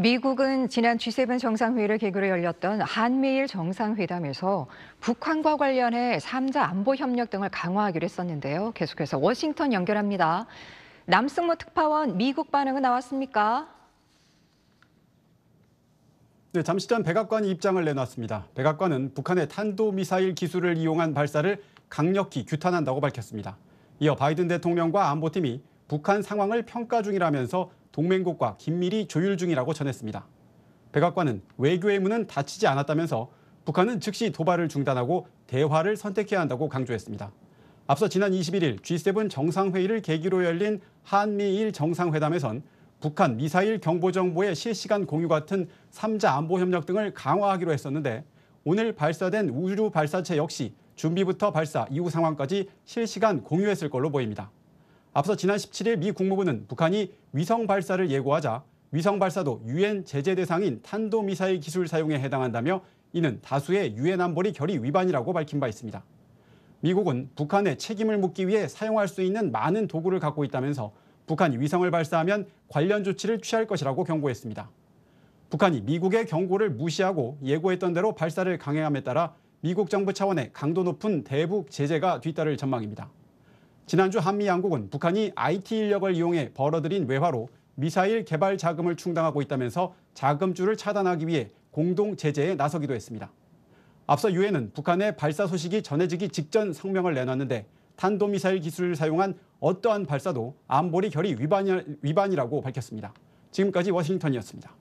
미국은 지난 G7 정상회의를 계기로 열렸던 한미일 정상회담에서 북한과 관련해 3자 안보 협력 등을 강화하기로 했었는데요. 계속해서 워싱턴 연결합니다. 남승모 특파원 미국 반응은 나왔습니까? 네, 잠시 전 백악관이 입장을 내놨습니다. 백악관은 북한의 탄도미사일 기술을 이용한 발사를 강력히 규탄한다고 밝혔습니다. 이어 바이든 대통령과 안보팀이 북한 상황을 평가 중이라면서 동맹국과 긴밀히 조율 중이라고 전했습니다. 백악관은 외교의 문은 닫히지 않았다면서 북한은 즉시 도발을 중단하고 대화를 선택해야 한다고 강조했습니다. 앞서 지난 21일 G7 정상회의를 계기로 열린 한미일 정상회담에선 북한 미사일 경보 정보의 실시간 공유 같은 3자 안보 협력 등을 강화하기로 했었는데 오늘 발사된 우주 발사체 역시 준비부터 발사 이후 상황까지 실시간 공유했을 걸로 보입니다. 앞서 지난 17일 미 국무부는 북한이 위성 발사를 예고하자 위성 발사도 유엔 제재 대상인 탄도미사일 기술 사용에 해당한다며 이는 다수의 유엔 안보리 결의 위반이라고 밝힌 바 있습니다. 미국은 북한의 책임을 묻기 위해 사용할 수 있는 많은 도구를 갖고 있다면서 북한이 위성을 발사하면 관련 조치를 취할 것이라고 경고했습니다. 북한이 미국의 경고를 무시하고 예고했던 대로 발사를 강행함에 따라 미국 정부 차원의 강도 높은 대북 제재가 뒤따를 전망입니다. 지난주 한미 양국은 북한이 IT 인력을 이용해 벌어들인 외화로 미사일 개발 자금을 충당하고 있다면서 자금줄을 차단하기 위해 공동 제재에 나서기도 했습니다. 앞서 유엔은 북한의 발사 소식이 전해지기 직전 성명을 내놨는데 탄도미사일 기술을 사용한 어떠한 발사도 안보리 결의 위반이라고 밝혔습니다. 지금까지 워싱턴이었습니다.